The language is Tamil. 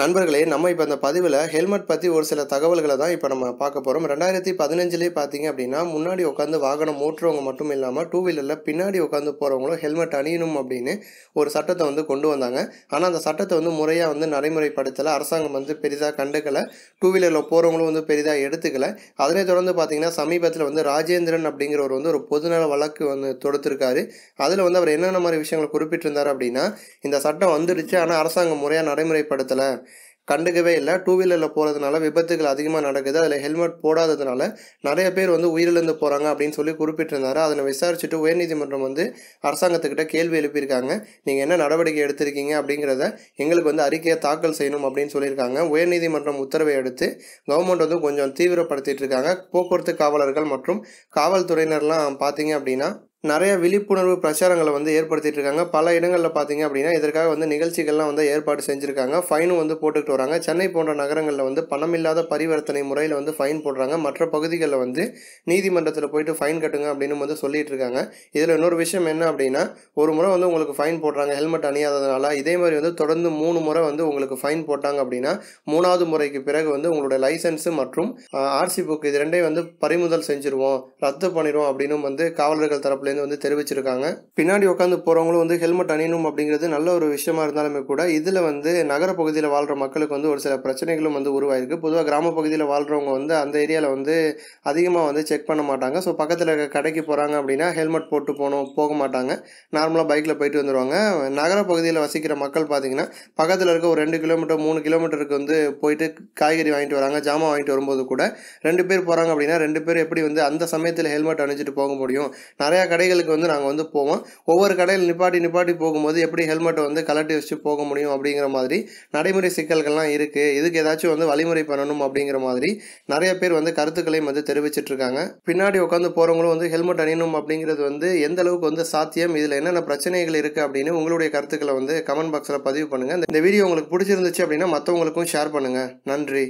நண்பர்களே நம்ம இப்போ அந்த பதிவில் ஹெல்மெட் பற்றி ஒரு சில தகவல்களை தான் இப்போ நம்ம பார்க்க போகிறோம் ரெண்டாயிரத்தி பதினஞ்சுலேயே பார்த்தீங்க அப்படின்னா முன்னாடி உட்காந்து வாகனம் ஓட்டுறவங்க மட்டும் இல்லாமல் டூ வீலரில் பின்னாடி உட்காந்து போகிறவங்களும் ஹெல்மெட் அணியணும் அப்படின்னு ஒரு சட்டத்தை வந்து கொண்டு வந்தாங்க ஆனால் அந்த சட்டத்தை வந்து முறையாக வந்து நடைமுறைப்படுத்தலை அரசாங்கம் வந்து பெரிதாக கண்டுக்கலை டூ வீலரில் போகிறவங்களும் வந்து பெரிதாக எடுத்துக்கலை அதனை தொடர்ந்து பார்த்தீங்கன்னா சமீபத்தில் வந்து ராஜேந்திரன் அப்படிங்கிறவர் வந்து ஒரு பொதுநல வழக்கு வந்து தொடுத்திருக்காரு அதில் வந்து அவர் என்னென்ன மாதிரி விஷயங்களை குறிப்பிட்டிருந்தார் அப்படின்னா இந்த சட்டம் வந்துடுச்சு ஆனால் அரசாங்கம் முறையாக நடைமுறைப்படுத்தலை கண்டுக்கவே இல்லை டூ வீலரில் போகிறதுனால விபத்துகள் அதிகமாக நடக்குது அதில் ஹெல்மெட் போடாததுனால நிறைய பேர் வந்து உயிரிழந்து போகிறாங்க அப்படின்னு சொல்லி குறிப்பிட்டிருந்தார் அதனை விசாரிச்சுட்டு உயர்நீதிமன்றம் வந்து அரசாங்கத்துக்கிட்ட கேள்வி எழுப்பியிருக்காங்க நீங்கள் என்ன நடவடிக்கை எடுத்திருக்கீங்க அப்படிங்கிறத எங்களுக்கு வந்து அறிக்கையை தாக்கல் செய்யணும் அப்படின்னு சொல்லியிருக்காங்க உயர்நீதிமன்றம் உத்தரவை அடுத்து கவர்மெண்ட் வந்து கொஞ்சம் தீவிரப்படுத்திட்டு இருக்காங்க போக்குவரத்து காவலர்கள் மற்றும் காவல்துறையினர்லாம் பார்த்தீங்க அப்படின்னா நிறைய விழிப்புணர்வு பிரச்சாரங்களை வந்து ஏற்படுத்திட்டு இருக்காங்க பல இடங்களில் பார்த்தீங்க அப்படின்னா இதற்காக வந்து நிகழ்ச்சிகள்லாம் வந்து ஏற்பாடு செஞ்சுருக்காங்க ஃபைனும் வந்து போட்டுக்கிட்டு வராங்க சென்னை போன்ற நகரங்களில் வந்து பணமில்லாத பரிவர்த்தனை முறையில் வந்து ஃபைன் போடுறாங்க மற்ற பகுதிகளில் வந்து நீதிமன்றத்தில் போயிட்டு ஃபைன் கட்டுங்க அப்படின்னு வந்து சொல்லிட்டு இருக்காங்க இதில் இன்னொரு விஷயம் என்ன அப்படின்னா ஒரு முறை வந்து உங்களுக்கு ஃபைன் போடுறாங்க ஹெல்மெட் அணியாததுனால இதே மாதிரி வந்து தொடர்ந்து மூணு முறை வந்து உங்களுக்கு ஃபைன் போட்டாங்க அப்படின்னா மூணாவது முறைக்கு பிறகு வந்து உங்களுடைய லைசன்ஸ் மற்றும் ஆர்சி புக் இது ரெண்டையும் வந்து பறிமுதல் செஞ்சுருவோம் ரத்து பண்ணிடுவோம் அப்படின்னு வந்து காவலர்கள் தரப்பில் அப்படின்னு வந்து தெரிவிச்சிருக்காங்க பின்னாடி உட்காந்து போறவங்களும் வந்து ஹெல்மெட் அணியணும் அப்படிங்கிறது நல்ல ஒரு விஷயமா இருந்தாலுமே கூட இதில் வந்து நகர பகுதியில் வாழ்ற மக்களுக்கு வந்து ஒரு சில பிரச்சனைகளும் வந்து உருவாயிருக்கு பொதுவாக கிராம பகுதியில் வாழ்றவங்க வந்து அந்த ஏரியாவில் வந்து அதிகமாக வந்து செக் பண்ண மாட்டாங்க ஸோ பக்கத்தில் இருக்க கடைக்கு போகிறாங்க அப்படின்னா ஹெல்மெட் போட்டு போகணும் போக மாட்டாங்க நார்மலாக பைக்கில் போயிட்டு வந்துடுவாங்க நகர பகுதியில் வசிக்கிற மக்கள் பார்த்தீங்கன்னா பக்கத்தில் இருக்க ஒரு ரெண்டு கிலோமீட்டர் மூணு கிலோமீட்டருக்கு வந்து போயிட்டு காய்கறி வாங்கிட்டு வராங்க ஜாமான் வாங்கிட்டு வரும்போது கூட ரெண்டு பேர் போகிறாங்க அப்படின்னா ரெண்டு பேர் எப்படி வந்து அந்த சமயத்தில் ஹெல்மெட் அணிஞ்சிட்டு போக முடியும் நிறையா கடை கடைகளுக்கு வந்து நாங்கள் வந்து போவோம் ஒவ்வொரு கடையில் நிப்பாட்டி நிப்பாட்டி போகும்போது எப்படி ஹெல்மெட்டை வந்து கலட்டி வச்சு போக முடியும் அப்படிங்கிற மாதிரி நடைமுறை சிக்கல்கள்லாம் இருக்குது இதுக்கு ஏதாச்சும் வந்து வழிமுறை பண்ணணும் அப்படிங்கிற மாதிரி நிறைய பேர் வந்து கருத்துக்களையும் வந்து தெரிவிச்சிட்டு இருக்காங்க பின்னாடி உட்காந்து போகிறவங்களும் வந்து ஹெல்மெட் அணியணும் அப்படிங்கிறது வந்து எந்த அளவுக்கு வந்து சாத்தியம் இதில் என்னென்ன பிரச்சனைகள் இருக்குது அப்படின்னு உங்களுடைய கருத்துக்களை வந்து கமெண்ட் பாக்ஸில் பதிவு பண்ணுங்கள் இந்த வீடியோ உங்களுக்கு பிடிச்சிருந்துச்சு அப்படின்னா மற்றவங்களுக்கும் ஷேர் பண்ணுங்கள் நன்றி